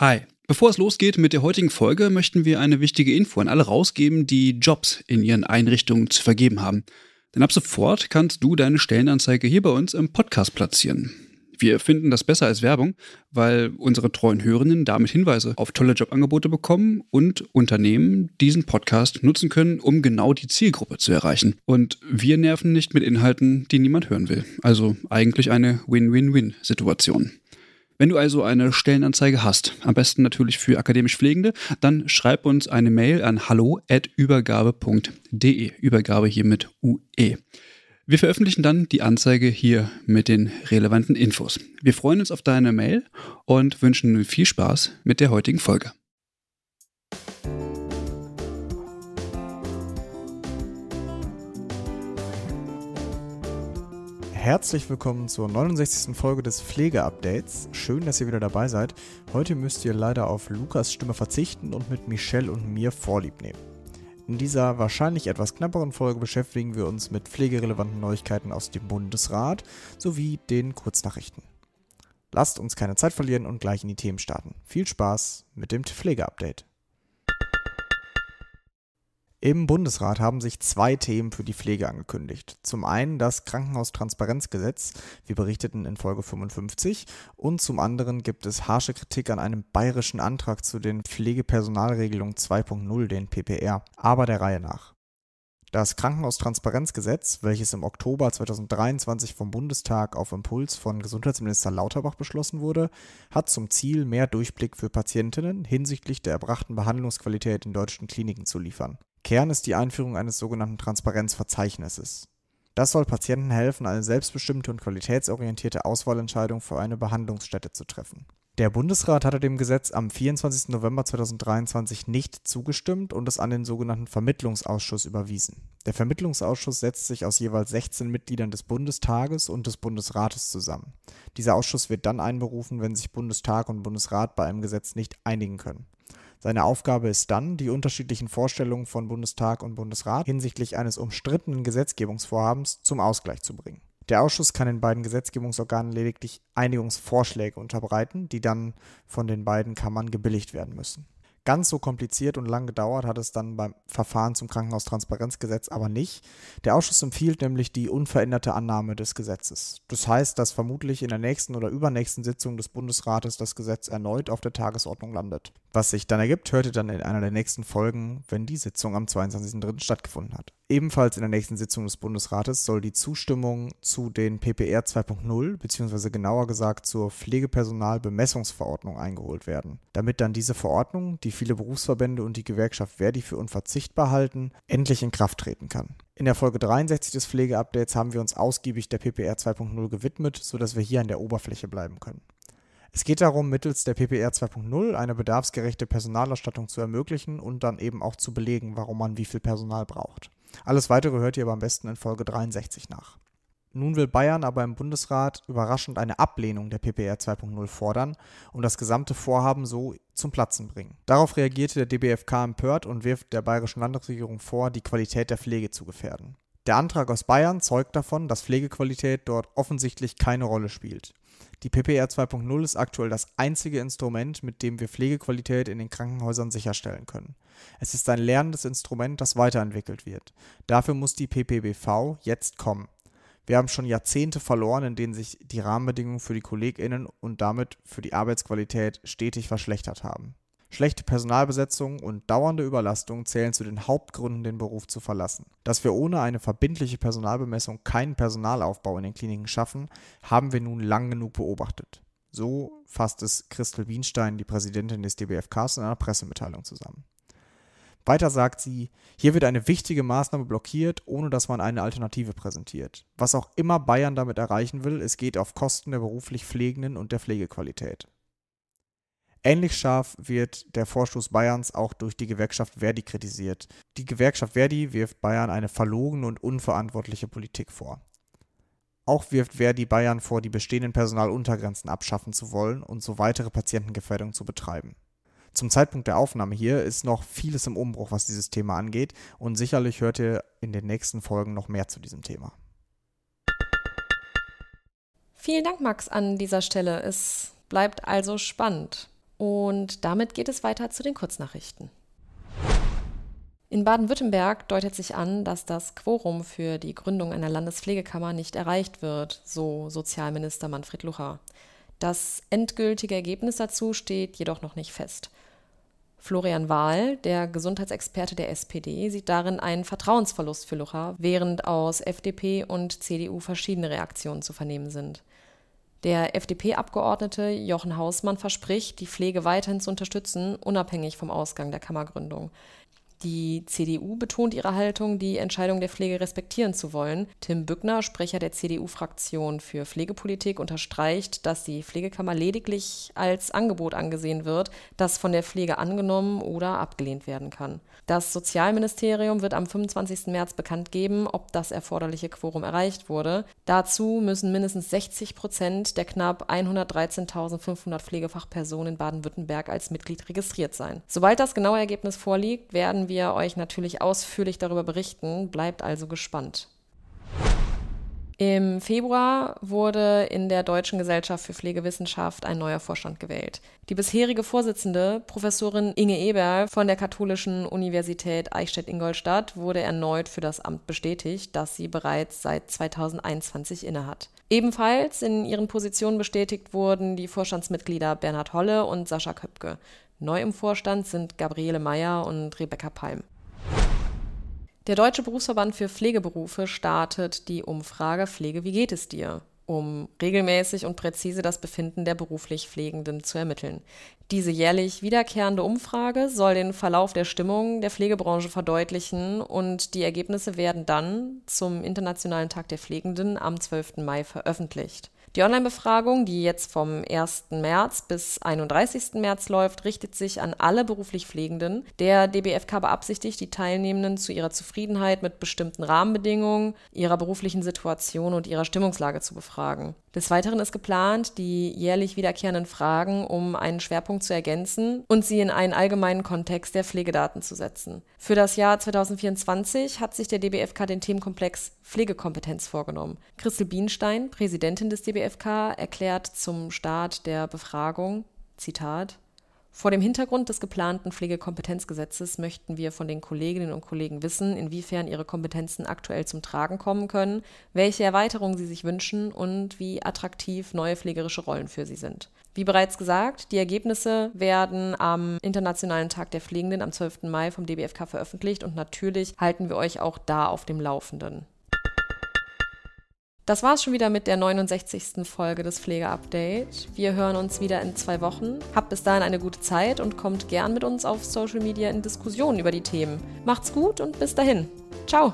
Hi. Bevor es losgeht mit der heutigen Folge, möchten wir eine wichtige Info an alle rausgeben, die Jobs in ihren Einrichtungen zu vergeben haben. Denn ab sofort kannst du deine Stellenanzeige hier bei uns im Podcast platzieren. Wir finden das besser als Werbung, weil unsere treuen Hörenden damit Hinweise auf tolle Jobangebote bekommen und Unternehmen diesen Podcast nutzen können, um genau die Zielgruppe zu erreichen. Und wir nerven nicht mit Inhalten, die niemand hören will. Also eigentlich eine Win-Win-Win-Situation. Wenn du also eine Stellenanzeige hast, am besten natürlich für akademisch Pflegende, dann schreib uns eine Mail an hallo@übergabe.de. Übergabe hier mit UE. Wir veröffentlichen dann die Anzeige hier mit den relevanten Infos. Wir freuen uns auf deine Mail und wünschen viel Spaß mit der heutigen Folge. herzlich willkommen zur 69. Folge des Pflege-Updates. Schön, dass ihr wieder dabei seid. Heute müsst ihr leider auf Lukas Stimme verzichten und mit Michelle und mir Vorlieb nehmen. In dieser wahrscheinlich etwas knapperen Folge beschäftigen wir uns mit pflegerelevanten Neuigkeiten aus dem Bundesrat sowie den Kurznachrichten. Lasst uns keine Zeit verlieren und gleich in die Themen starten. Viel Spaß mit dem Pflege-Update. Im Bundesrat haben sich zwei Themen für die Pflege angekündigt. Zum einen das Krankenhaustransparenzgesetz, wir berichteten in Folge 55, und zum anderen gibt es harsche Kritik an einem bayerischen Antrag zu den Pflegepersonalregelungen 2.0, den PPR, aber der Reihe nach. Das Krankenhaustransparenzgesetz, welches im Oktober 2023 vom Bundestag auf Impuls von Gesundheitsminister Lauterbach beschlossen wurde, hat zum Ziel, mehr Durchblick für Patientinnen hinsichtlich der erbrachten Behandlungsqualität in deutschen Kliniken zu liefern. Kern ist die Einführung eines sogenannten Transparenzverzeichnisses. Das soll Patienten helfen, eine selbstbestimmte und qualitätsorientierte Auswahlentscheidung für eine Behandlungsstätte zu treffen. Der Bundesrat hatte dem Gesetz am 24. November 2023 nicht zugestimmt und es an den sogenannten Vermittlungsausschuss überwiesen. Der Vermittlungsausschuss setzt sich aus jeweils 16 Mitgliedern des Bundestages und des Bundesrates zusammen. Dieser Ausschuss wird dann einberufen, wenn sich Bundestag und Bundesrat bei einem Gesetz nicht einigen können. Seine Aufgabe ist dann, die unterschiedlichen Vorstellungen von Bundestag und Bundesrat hinsichtlich eines umstrittenen Gesetzgebungsvorhabens zum Ausgleich zu bringen. Der Ausschuss kann den beiden Gesetzgebungsorganen lediglich Einigungsvorschläge unterbreiten, die dann von den beiden Kammern gebilligt werden müssen. Ganz so kompliziert und lang gedauert hat es dann beim Verfahren zum Krankenhaustransparenzgesetz aber nicht. Der Ausschuss empfiehlt nämlich die unveränderte Annahme des Gesetzes. Das heißt, dass vermutlich in der nächsten oder übernächsten Sitzung des Bundesrates das Gesetz erneut auf der Tagesordnung landet. Was sich dann ergibt, hört ihr dann in einer der nächsten Folgen, wenn die Sitzung am 22.03. stattgefunden hat. Ebenfalls in der nächsten Sitzung des Bundesrates soll die Zustimmung zu den PPR 2.0 bzw. genauer gesagt zur Pflegepersonalbemessungsverordnung eingeholt werden, damit dann diese Verordnung, die viele Berufsverbände und die Gewerkschaft Verdi für unverzichtbar halten, endlich in Kraft treten kann. In der Folge 63 des Pflegeupdates haben wir uns ausgiebig der PPR 2.0 gewidmet, sodass wir hier an der Oberfläche bleiben können. Es geht darum, mittels der PPR 2.0 eine bedarfsgerechte Personalausstattung zu ermöglichen und dann eben auch zu belegen, warum man wie viel Personal braucht. Alles weitere hört ihr aber am besten in Folge 63 nach. Nun will Bayern aber im Bundesrat überraschend eine Ablehnung der PPR 2.0 fordern und das gesamte Vorhaben so zum Platzen bringen. Darauf reagierte der DBFK empört und wirft der bayerischen Landesregierung vor, die Qualität der Pflege zu gefährden. Der Antrag aus Bayern zeugt davon, dass Pflegequalität dort offensichtlich keine Rolle spielt. Die PPR 2.0 ist aktuell das einzige Instrument, mit dem wir Pflegequalität in den Krankenhäusern sicherstellen können. Es ist ein lernendes Instrument, das weiterentwickelt wird. Dafür muss die PPBV jetzt kommen. Wir haben schon Jahrzehnte verloren, in denen sich die Rahmenbedingungen für die KollegInnen und damit für die Arbeitsqualität stetig verschlechtert haben. Schlechte Personalbesetzung und dauernde Überlastung zählen zu den Hauptgründen, den Beruf zu verlassen. Dass wir ohne eine verbindliche Personalbemessung keinen Personalaufbau in den Kliniken schaffen, haben wir nun lang genug beobachtet. So fasst es Christel Wienstein, die Präsidentin des DBFKs, in einer Pressemitteilung zusammen. Weiter sagt sie, hier wird eine wichtige Maßnahme blockiert, ohne dass man eine Alternative präsentiert. Was auch immer Bayern damit erreichen will, es geht auf Kosten der beruflich Pflegenden und der Pflegequalität. Ähnlich scharf wird der Vorstoß Bayerns auch durch die Gewerkschaft Verdi kritisiert. Die Gewerkschaft Verdi wirft Bayern eine verlogene und unverantwortliche Politik vor. Auch wirft Verdi Bayern vor, die bestehenden Personaluntergrenzen abschaffen zu wollen und so weitere Patientengefährdung zu betreiben. Zum Zeitpunkt der Aufnahme hier ist noch vieles im Umbruch, was dieses Thema angeht, und sicherlich hört ihr in den nächsten Folgen noch mehr zu diesem Thema. Vielen Dank, Max, an dieser Stelle. Es bleibt also spannend. Und damit geht es weiter zu den Kurznachrichten. In Baden-Württemberg deutet sich an, dass das Quorum für die Gründung einer Landespflegekammer nicht erreicht wird, so Sozialminister Manfred Lucher. Das endgültige Ergebnis dazu steht jedoch noch nicht fest. Florian Wahl, der Gesundheitsexperte der SPD, sieht darin einen Vertrauensverlust für Lucha, während aus FDP und CDU verschiedene Reaktionen zu vernehmen sind. Der FDP-Abgeordnete Jochen Hausmann verspricht, die Pflege weiterhin zu unterstützen, unabhängig vom Ausgang der Kammergründung. Die CDU betont ihre Haltung, die Entscheidung der Pflege respektieren zu wollen. Tim Bückner, Sprecher der CDU-Fraktion für Pflegepolitik, unterstreicht, dass die Pflegekammer lediglich als Angebot angesehen wird, das von der Pflege angenommen oder abgelehnt werden kann. Das Sozialministerium wird am 25. März bekannt geben, ob das erforderliche Quorum erreicht wurde. Dazu müssen mindestens 60 Prozent der knapp 113.500 Pflegefachpersonen in Baden-Württemberg als Mitglied registriert sein. Sobald das genaue Ergebnis vorliegt, werden werden wir euch natürlich ausführlich darüber berichten. Bleibt also gespannt. Im Februar wurde in der Deutschen Gesellschaft für Pflegewissenschaft ein neuer Vorstand gewählt. Die bisherige Vorsitzende, Professorin Inge Eber von der Katholischen Universität Eichstätt-Ingolstadt, wurde erneut für das Amt bestätigt, das sie bereits seit 2021 innehat. Ebenfalls in ihren Positionen bestätigt wurden die Vorstandsmitglieder Bernhard Holle und Sascha Köpke. Neu im Vorstand sind Gabriele Meyer und Rebecca Palm. Der Deutsche Berufsverband für Pflegeberufe startet die Umfrage Pflege, wie geht es dir? um regelmäßig und präzise das Befinden der beruflich Pflegenden zu ermitteln. Diese jährlich wiederkehrende Umfrage soll den Verlauf der Stimmung der Pflegebranche verdeutlichen und die Ergebnisse werden dann zum Internationalen Tag der Pflegenden am 12. Mai veröffentlicht. Die Online-Befragung, die jetzt vom 1. März bis 31. März läuft, richtet sich an alle beruflich Pflegenden. Der DBFK beabsichtigt, die Teilnehmenden zu ihrer Zufriedenheit mit bestimmten Rahmenbedingungen, ihrer beruflichen Situation und ihrer Stimmungslage zu befragen. Des Weiteren ist geplant, die jährlich wiederkehrenden Fragen um einen Schwerpunkt zu ergänzen und sie in einen allgemeinen Kontext der Pflegedaten zu setzen. Für das Jahr 2024 hat sich der DBFK den Themenkomplex Pflegekompetenz vorgenommen. Christel Bienstein, Präsidentin des DBFK, JFK erklärt zum Start der Befragung, Zitat, vor dem Hintergrund des geplanten Pflegekompetenzgesetzes möchten wir von den Kolleginnen und Kollegen wissen, inwiefern ihre Kompetenzen aktuell zum Tragen kommen können, welche Erweiterungen sie sich wünschen und wie attraktiv neue pflegerische Rollen für sie sind. Wie bereits gesagt, die Ergebnisse werden am Internationalen Tag der Pflegenden am 12. Mai vom DBFK veröffentlicht und natürlich halten wir euch auch da auf dem Laufenden. Das war's schon wieder mit der 69. Folge des Pflegeupdate. Wir hören uns wieder in zwei Wochen. Habt bis dahin eine gute Zeit und kommt gern mit uns auf Social Media in Diskussionen über die Themen. Macht's gut und bis dahin. Ciao!